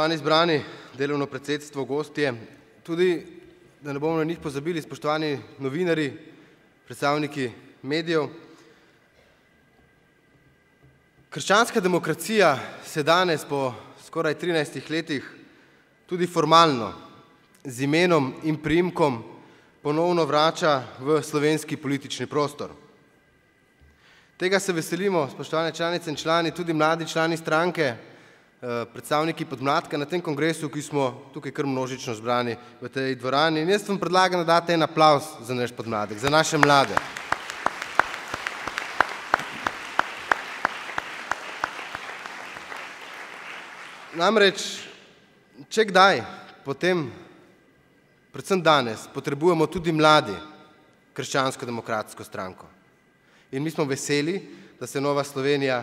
Spoštovani zbrani, delovno predsedstvo, gostje, tudi da ne bomo na njih pozabili, spoštovani novinari, predstavniki medijev. Krščanska demokracija se danes po skoraj 13 letih tudi formalno z imenom in primkom ponovno vrača v slovenski politični prostor. Tega se veselimo, spoštovane članice in člani, tudi mladi člani stranke, ki je vsega, predstavniki podmladka na tem kongresu, ki smo tukaj kar množično zbrani v tej dvorani. In jaz vam predlagam, da date en aplavz za naš podmladek, za naše mlade. Namreč, če kdaj, potem, predvsem danes, potrebujemo tudi mladi krščansko-demokratsko stranko. In mi smo veseli, da se Nova Slovenija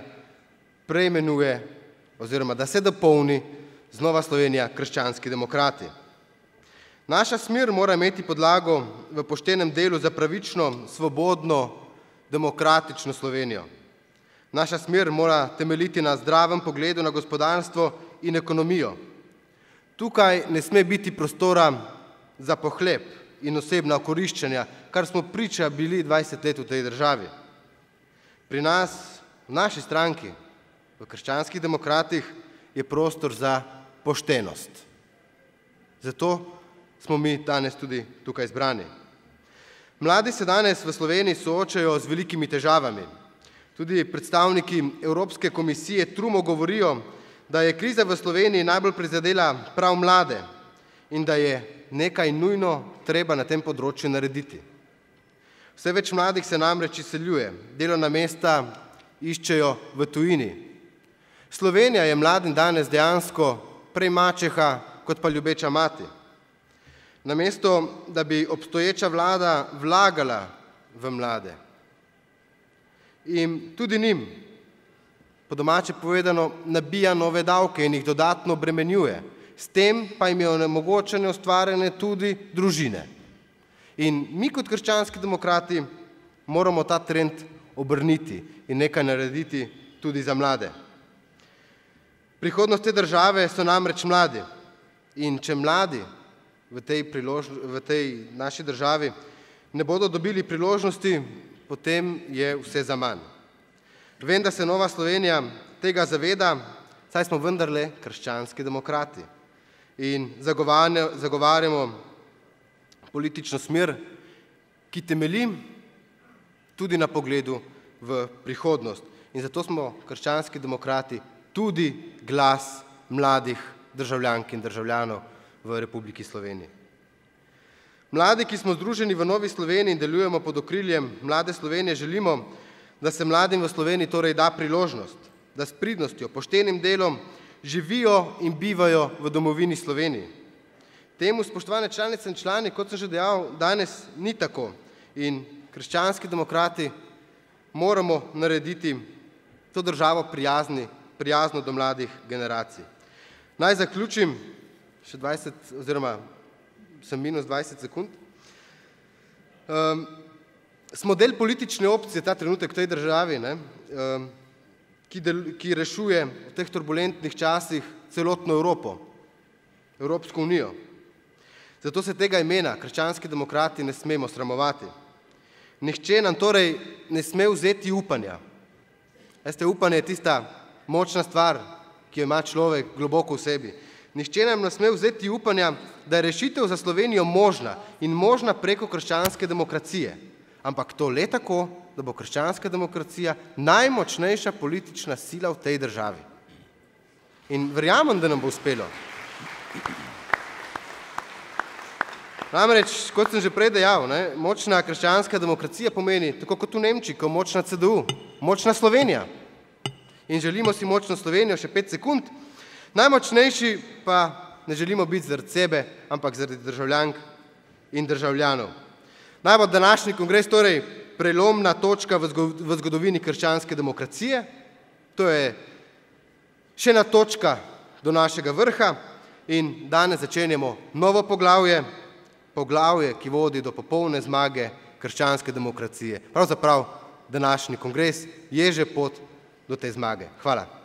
preimenuje oziroma da se dopolni z Nova Slovenija, krščanski demokrati. Naša smer mora imeti podlago v poštenem delu za pravično, svobodno, demokratično Slovenijo. Naša smer mora temeljiti na zdravem pogledu na gospodarstvo in ekonomijo. Tukaj ne sme biti prostora za pohleb in osebna okoriščanja, kar smo priča bili 20 let v tej državi. Pri nas, v naši stranki, V krščanskih demokratih je prostor za poštenost. Zato smo mi danes tudi tukaj zbrani. Mladi se danes v Sloveniji soočajo z velikimi težavami. Tudi predstavniki Evropske komisije trumo govorijo, da je kriza v Sloveniji najbolj prizadela prav mlade in da je nekaj nujno treba na tem področju narediti. Vse več mladih se namreč izseljuje, delovna mesta iščejo v tujini. Slovenija je mladim danes dejansko prej mačeha kot pa ljubeča mati. Namesto, da bi obstoječa vlada vlagala v mlade. In tudi njim, po domače povedano, nabija nove davke in jih dodatno obremenjuje. S tem pa jim je onemogočene ustvarjene tudi družine. In mi kot krščanski demokrati moramo ta trend obrniti in nekaj narediti tudi za mlade. Prihodnost te države so namreč mladi. In če mladi v tej, v tej naši državi ne bodo dobili priložnosti, potem je vse za manj. Vem, da se Nova Slovenija tega zaveda, saj smo vendarle krščanski demokrati in zagovarjamo politično smer, ki temeli tudi na pogledu v prihodnost. In zato smo krščanski demokrati tudi glas mladih državljank in državljanov v Republiki Sloveniji. Mladi, ki smo združeni v Novi Sloveniji in delujemo pod okriljem Mlade Slovenije, želimo, da se mladim v Sloveniji torej da priložnost, da s pridnostjo, poštenim delom živijo in bivajo v domovini Sloveniji. Temu spoštovane članice in člani, kot sem že dejal, danes ni tako in krščanski demokrati moramo narediti to državo prijazni prijazno do mladih generacij. Naj zaključim, še 20, oziroma sem minus 20 sekund. Um, smo del politične opcije, ta trenutek v tej državi, ne, um, ki, del, ki rešuje v teh turbulentnih časih celotno Evropo, Evropsko unijo. Zato se tega imena, krščanski demokrati, ne smemo sramovati. Nihče nam torej ne sme vzeti upanja. Veste, upanje je tista močna stvar, ki jo ima človek globoko v sebi. Nihče nam ne sme vzeti upanja, da je rešitev za Slovenijo možna in možna preko krščanske demokracije. Ampak to le tako, da bo krščanska demokracija najmočnejša politična sila v tej državi. In verjamem, da nam bo uspelo. Namreč, kot sem že prej dejal, ne, močna krščanska demokracija pomeni, tako kot v Nemčiji, kot močna CDU, močna Slovenija in želimo si močno Slovenijo, še pet sekund, najmočnejši pa ne želimo biti zaradi sebe, ampak zaradi državljank in državljanov. Naj bo današnji kongres torej prelomna točka v zgodovini krščanske demokracije, to je še ena točka do našega vrha in danes začenjamo novo poglavje, poglavje, ki vodi do popolne zmage krščanske demokracije. Pravzaprav današnji kongres je že pot do no tej zmage. Hvala.